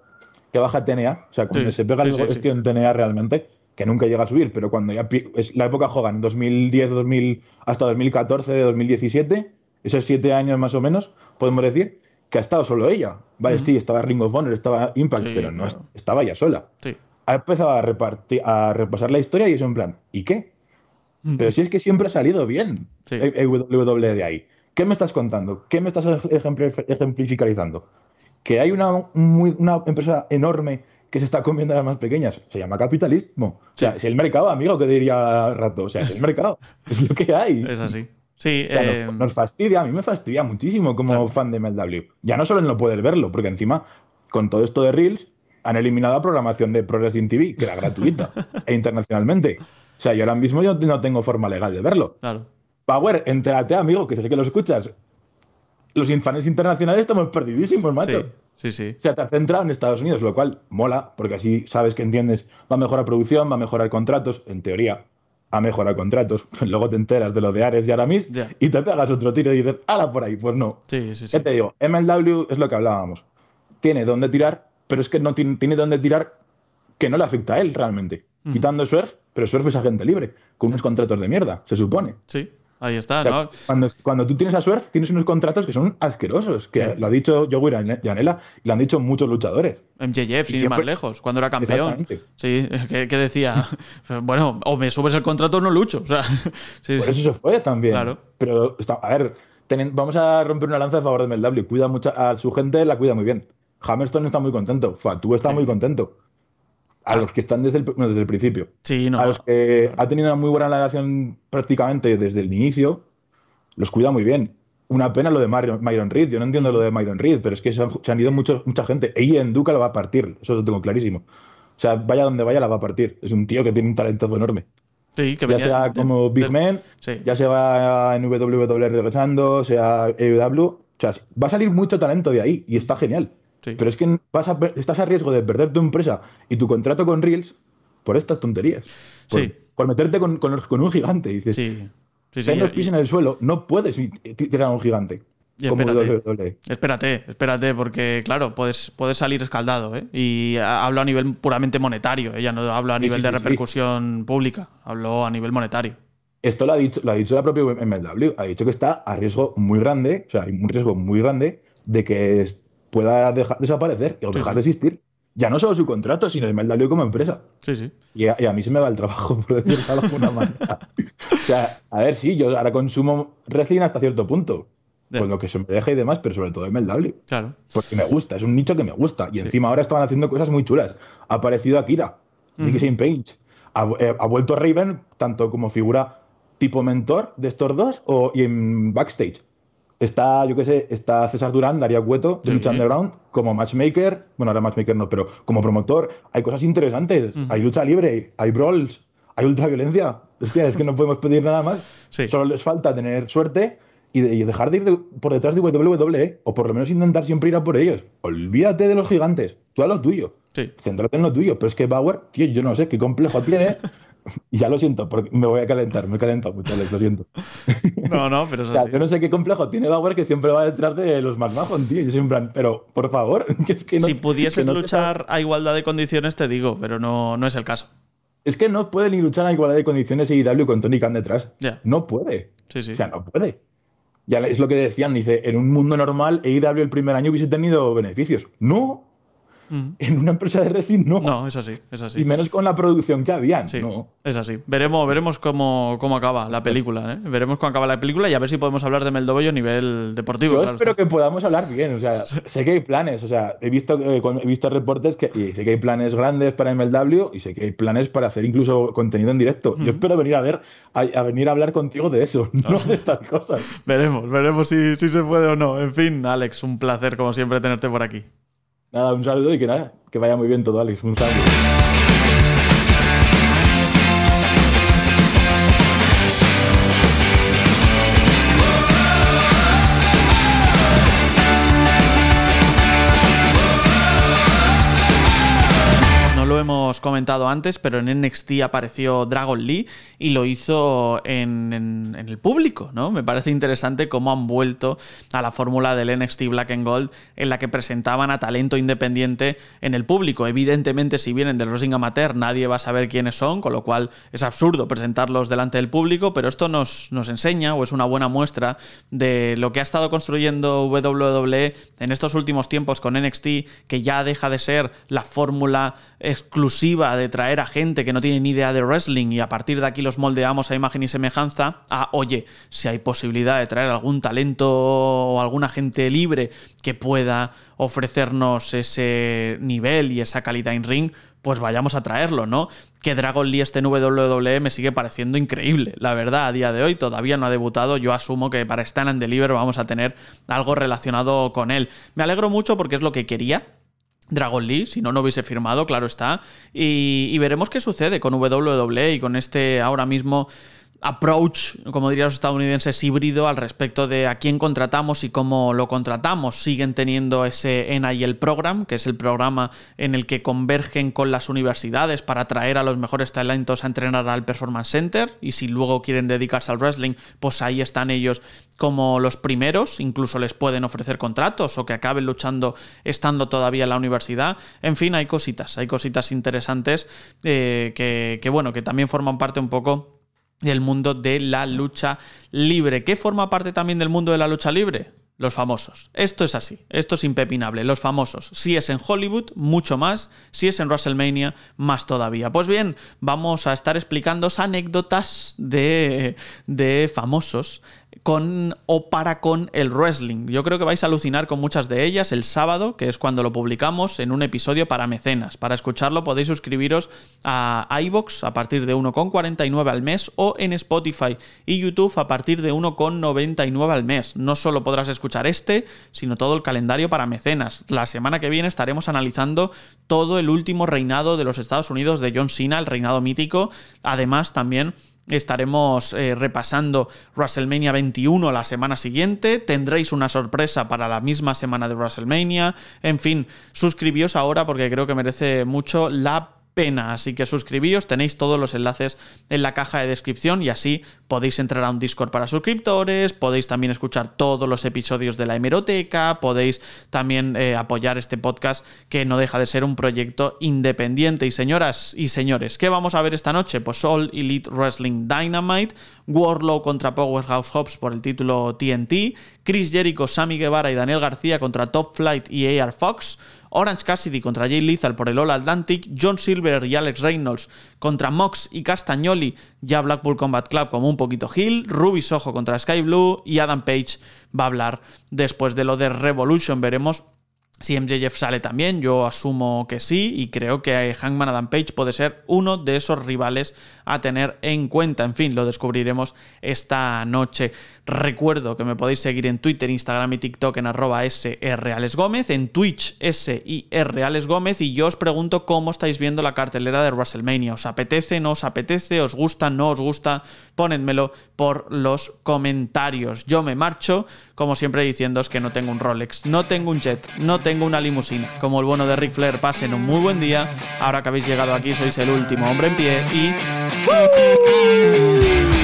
que baja TNA, o sea, cuando se pega la cuestión TNA realmente, que nunca llega a subir, pero cuando ya es la época Hogan, 2010, 2000, hasta 2014, 2017, esos siete años más o menos, podemos decir, que ha estado solo ella. Vale, estaba Ring of Honor, estaba Impact, pero no estaba ya sola. Sí ha empezado a, repasar la historia y es en plan, ¿y qué? Pero si es que siempre ha salido bien el WWE de ahí. ¿Qué me estás contando? ¿Qué me estás ejemplificando? Que hay una, empresa enorme que se está comiendo a las más pequeñas. Se llama capitalismo. O sea, es el mercado, amigo, que diría Rato. O sea, es el mercado. es lo que hay. Es así. Em, nos, fastidia, a mí me fastidia muchísimo como fan de MLW. Ya no solo no poder verlo, porque encima, con todo esto de Reels, han eliminado la programación de Progressive TV, que era gratuita e internacionalmente. O sea, yo ahora mismo yo no tengo forma legal de verlo. Power, entérate, amigo, que sé que lo escuchas. Los infanes internacionales estamos perdidísimos, macho. Sí, sí. O sea, te has centrado en Estados Unidos, lo cual mola, porque así sabes que entiendes, va a mejorar producción, va a mejorar contratos, en teoría, a mejorar contratos. Luego te enteras de lo de Ares y Aramis y te pegas otro tiro y dices, ala por ahí. Pues no. Sí, sí, sí. te digo, MLW es lo que hablábamos. Tiene dónde tirar, pero es que no tiene, dónde tirar que no le afecta a él realmente. Quitando Quitando surf pero surf es agente libre, con unos contratos de mierda, se supone. Sí, ahí está. cuando, cuando, tú tienes a surf tienes unos contratos que son asquerosos, que lo ha dicho Yogui Janela y lo han dicho muchos luchadores. MJF, sin más lejos, cuando era campeón. Sí, que, decía, bueno, o me subes el contrato o no lucho. sea, Por eso se fue también. Claro. Pero, a ver, vamos a romper una lanza a favor de MLW. Cuida mucho a su gente, la cuida muy bien. Hammerstone está muy contento, Fatu está muy contento. A los que están desde el, desde el principio. Sí, no, a los que ha tenido una muy buena relación prácticamente desde el inicio, los cuida muy bien. Una pena lo de Myron, Reed. Yo no entiendo lo de Myron Reed, pero es que se han, ido mucho, mucha gente. Ella en Duca lo va a partir, eso lo tengo clarísimo. O sea, vaya donde vaya la va a partir. Es un tío que tiene un talento enorme. Sí, que ya sea como Big Man, ya se va en WWE regresando, sea EW. O sea, va a salir mucho talento de ahí y está genial. Pero es que estás a riesgo de perder tu empresa y tu contrato con Reels por estas tonterías. Por, sí. por meterte con, un gigante. Dices, sí. Sí, los pies en el suelo, no puedes tirar a un gigante. E. espérate, espérate, porque claro, puedes, salir escaldado, ¿eh? Y hablo a nivel puramente monetario, ella ¿eh? no hablo a nivel de repercusión pública, hablo a nivel monetario. Esto lo ha dicho, lo ha la propia MLW, ha dicho que está a riesgo muy grande, o sea, hay un riesgo muy grande de que pueda dejar, desaparecer o dejar de existir. Ya no solo su contrato, sino el W como empresa. Sí, sí. Y a, mí se me va el trabajo, por decirlo de alguna manera. o sea, a ver, sí, yo ahora consumo wrestling hasta cierto punto. Con lo que se me deja y demás, pero sobre todo MLW. Claro. Porque me gusta, es un nicho que me gusta. Y encima ahora estaban haciendo cosas muy chulas. Ha aparecido Akira, y que Page. Ha, eh, ha vuelto Raven, tanto como figura tipo mentor de estos dos o y en backstage. Está, yo qué sé, está César Durán, Darío Cueto, de Lucha Underground, como matchmaker, bueno, ahora matchmaker no, pero como promotor. Hay cosas interesantes, hay lucha libre, hay brawls, hay ultraviolencia. Hostia, es que no podemos pedir nada más. Solo les falta tener suerte y, dejar de ir por detrás de WWE, o por lo menos intentar siempre ir a por ellos. Olvídate de los gigantes, tú a los tuyos. Sí. Centrate en lo tuyo, pero es que Bauer, tío, yo no sé qué complejo tiene Y ya lo siento, porque me voy a calentar, me he calentado mucho, Alex, lo siento. No, no, pero... o sea, yo no sé qué complejo tiene Bauer que siempre va detrás de los más bajos, tío. Yo siempre, pero por favor, que es que no... Si pudiesen luchar a igualdad de condiciones, te digo, pero no, no es el caso. Es que no puede ni luchar a igualdad de condiciones e w con Tony Khan detrás. Ya. No puede. Sí, sí. O sea, no puede. Ya es lo que decían, dice, en un mundo normal, EIW el primer año hubiese tenido beneficios. No, Mm. En una empresa de resin no. No, es así, es así. Y menos con la producción que habían. Sí, no. es así. Veremos, veremos cómo, acaba la película. ¿eh? Veremos cómo acaba la película y a ver si podemos hablar de Meldobollo a nivel deportivo. Yo espero que podamos hablar bien. O sea, sé que hay planes. O sea, he visto, eh, he visto reportes que y sé que hay planes grandes para MLW y sé que hay planes para hacer incluso contenido en directo. Yo espero venir a ver, a, venir a hablar contigo de eso, no, de estas cosas. veremos, veremos si, si se puede o no. En fin, Alex, un placer como siempre tenerte por aquí. Nada, un saludo y que nada, que vaya muy bien todo, Alex. Un saludo. lo hemos comentado antes, pero en NXT apareció Dragon Lee y lo hizo en, el público, ¿no? Me parece interesante cómo han vuelto a la fórmula del NXT Black and Gold en la que presentaban a talento independiente en el público. Evidentemente, si vienen del Rosing amateur, nadie va a saber quiénes son, con lo cual es absurdo presentarlos delante del público, pero esto nos, nos enseña o es una buena muestra de lo que ha estado construyendo WWE en estos últimos tiempos con NXT, que ya deja de ser la fórmula exclusiva de traer a gente que no tiene ni idea de wrestling y a partir de aquí los moldeamos a imagen y semejanza, a oye, si hay posibilidad de traer algún talento o alguna gente libre que pueda ofrecernos ese nivel y esa calidad en ring, pues vayamos a traerlo, ¿no? Que Dragon Lee este WWE me sigue pareciendo increíble, la verdad, a día de hoy todavía no ha debutado, yo asumo que para Stan and Deliver vamos a tener algo relacionado con él. Me alegro mucho porque es lo que quería, Dragon Lee, si no, no hubiese firmado, claro está. Y, y, veremos qué sucede con WWE y con este ahora mismo approach, como dirían los estadounidenses, híbrido al respecto de a quién contratamos y cómo lo contratamos. Siguen teniendo ese NIL Program, que es el programa en el que convergen con las universidades para atraer a los mejores talentos a entrenar al Performance Center y si luego quieren dedicarse al wrestling, pues ahí están ellos como los primeros, incluso les pueden ofrecer contratos o que acaben luchando estando todavía en la universidad. En fin, hay cositas, hay cositas interesantes eh, que, bueno, que también forman parte un poco del mundo de la lucha libre. ¿Qué forma parte también del mundo de la lucha libre? Los famosos. Esto es así, esto es impepinable, los famosos. Si es en Hollywood, mucho más. Si es en WrestleMania, más todavía. Pues bien, vamos a estar explicando anécdotas de, de famosos con o para con el wrestling. Yo creo que vais a alucinar con muchas de ellas el sábado, que es cuando lo publicamos en un episodio para mecenas. Para escucharlo podéis suscribiros a iBox a partir de 1,49 al mes o en Spotify y YouTube a partir de 1,99 al mes. No solo podrás escuchar este, sino todo el calendario para mecenas. La semana que viene estaremos analizando todo el último reinado de los Estados Unidos de John Cena, el reinado mítico, además también Estaremos eh, repasando WrestleMania 21 la semana siguiente. Tendréis una sorpresa para la misma semana de WrestleMania. En fin, suscribíos ahora porque creo que merece mucho la Así que suscribíos, tenéis todos los enlaces en la caja de descripción y así podéis entrar a un Discord para suscriptores, podéis también escuchar todos los episodios de la hemeroteca, podéis también eh, apoyar este podcast que no deja de ser un proyecto independiente. Y señoras y señores, ¿qué vamos a ver esta noche? Pues All Elite Wrestling Dynamite, Warlow contra Powerhouse Hobbs por el título TNT, Chris Jericho, Sammy Guevara y Daniel García contra Top Flight y AR Fox, Orange Cassidy contra Jay Lethal por el All Atlantic, John Silver y Alex Reynolds contra Mox y Castagnoli, ya Blackpool Combat Club como un poquito Hill. Ruby Soho contra Sky Blue y Adam Page va a hablar después de lo de Revolution. Veremos si Jeff sale también, yo asumo que sí y creo que Hangman Adam Page puede ser uno de esos rivales a tener en cuenta. En fin, lo descubriremos esta noche. Recuerdo que me podéis seguir en Twitter, Instagram y TikTok en arroba sralesgómez, en Twitch S.R.AlesGómez y yo os pregunto cómo estáis viendo la cartelera de WrestleMania. ¿Os apetece, no os apetece, os gusta, no os gusta? Ponedmelo por los comentarios. Yo me marcho, como siempre diciéndoos que no tengo un Rolex, no tengo un jet, no tengo tengo una limusina. Como el bono de Ric Flair, pasen un muy buen día. Ahora que habéis llegado aquí, sois el último hombre en pie y...